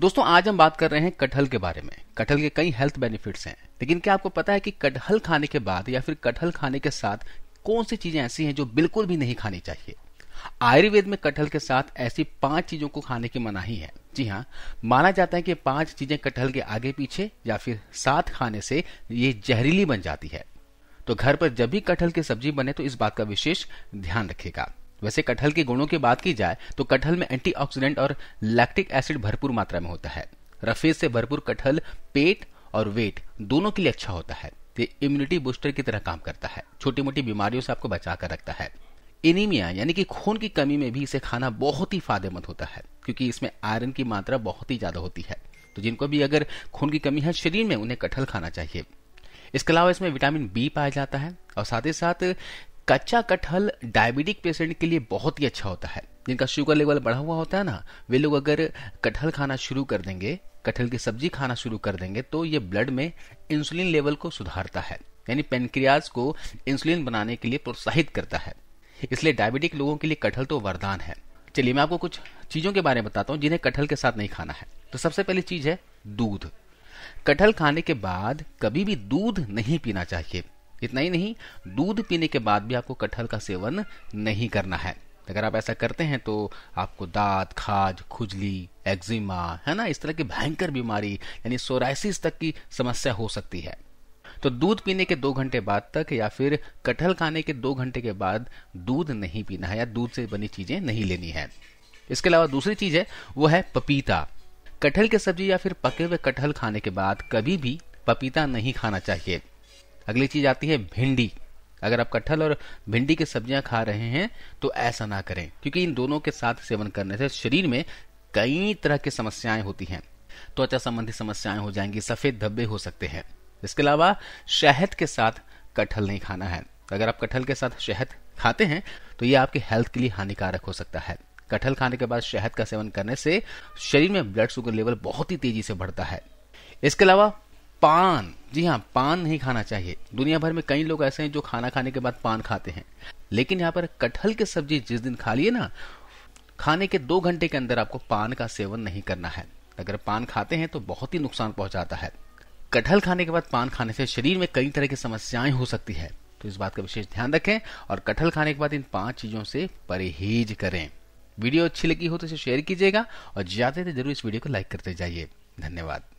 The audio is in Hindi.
दोस्तों आज हम बात कर रहे हैं कटहल के बारे में कटहल के कई हेल्थ बेनिफिट्स हैं लेकिन क्या आपको पता है कि कटहल खाने के बाद या फिर कटहल खाने के साथ कौन सी चीजें ऐसी हैं जो बिल्कुल भी नहीं खानी चाहिए आयुर्वेद में कटहल के साथ ऐसी पांच चीजों को खाने की मनाही है जी हाँ माना जाता है कि पांच चीजें कटहल के आगे पीछे या फिर साथ खाने से ये जहरीली बन जाती है तो घर पर जब भी कटहल की सब्जी बने तो इस बात का विशेष ध्यान रखेगा वैसे कटहल के गुणों की बात की जाए तो कटहल में एंटीऑक्सीडेंट और लैक्टिक एसिड भरपूर मात्रा में होता है रफेज से भरपूर कटहल पेट और वेट दोनों के लिए अच्छा होता है ये इम्यूनिटी बूस्टर की तरह काम करता है छोटी मोटी बीमारियों से आपको बचा कर रखता है एनीमिया यानी कि खून की कमी में भी इसे खाना बहुत ही फायदेमंद होता है क्योंकि इसमें आयरन की मात्रा बहुत ही ज्यादा होती है तो जिनको भी अगर खून की कमी है शरीर में उन्हें कटहल खाना चाहिए इसके अलावा इसमें विटामिन बी पाया जाता है और साथ ही साथ कच्चा कटहल डायबिटिक पेशेंट के लिए बहुत ही अच्छा होता है जिनका शुगर लेवल बढ़ा हुआ होता है ना वे लोग अगर कटहल खाना शुरू कर देंगे कटहल की सब्जी खाना शुरू कर देंगे तो ये ब्लड में इंसुलिन लेवल को सुधारता है यानी पेनक्रियाज को इंसुलिन बनाने के लिए प्रोत्साहित करता है इसलिए डायबिटिक लोगों के लिए कटहल तो वरदान है चलिए मैं आपको कुछ चीजों के बारे में बताता हूँ जिन्हें कटहल के साथ नहीं खाना है तो सबसे पहली चीज है दूध कटहल खाने के बाद कभी भी दूध नहीं पीना चाहिए इतना ही नहीं दूध पीने के बाद भी आपको कटहल का सेवन नहीं करना है अगर आप ऐसा करते हैं तो आपको दांत खाज खुजली एक्जिमा है ना इस तरह की भयंकर बीमारी यानी सोराइसिस तक की समस्या हो सकती है तो दूध पीने के दो घंटे बाद तक या फिर कटहल खाने के दो घंटे के बाद दूध नहीं पीना है या दूध से बनी चीजें नहीं लेनी है इसके अलावा दूसरी चीज है वो है पपीता कटहल की सब्जी या फिर पके हुए कटहल खाने के बाद कभी भी पपीता नहीं खाना चाहिए अगली चीज आती है भिंडी अगर आप कटहल और भिंडी की सब्जियां खा रहे हैं तो ऐसा ना करें क्योंकि इन दोनों के साथ सेवन करने से शरीर में कई तरह की समस्याएं होती हैं त्वचा तो संबंधी समस्याएं हो जाएंगी सफेद धब्बे हो सकते हैं इसके अलावा शहद के साथ कटहल नहीं खाना है अगर आप कटहल के साथ शहद खाते हैं तो ये आपकी हेल्थ के लिए हानिकारक हो सकता है कटहल खाने के बाद शहद का सेवन करने से शरीर में ब्लड शुगर लेवल बहुत ही तेजी से बढ़ता है इसके अलावा पान जी हाँ पान नहीं खाना चाहिए दुनिया भर में कई लोग ऐसे हैं जो खाना खाने के बाद पान खाते हैं लेकिन यहाँ पर कटहल की सब्जी जिस दिन खा लिए ना खाने के दो घंटे के अंदर आपको पान का सेवन नहीं करना है अगर पान खाते हैं तो बहुत ही नुकसान पहुंचाता है कटहल खाने के बाद पान खाने से शरीर में कई तरह की समस्याएं हो सकती है तो इस बात का विशेष ध्यान रखें और कटहल खाने के बाद इन पांच चीजों से परहेज करें वीडियो अच्छी लगी हो तो इसे शेयर कीजिएगा और ज्यादा से जरूर इस वीडियो को लाइक करते जाइए धन्यवाद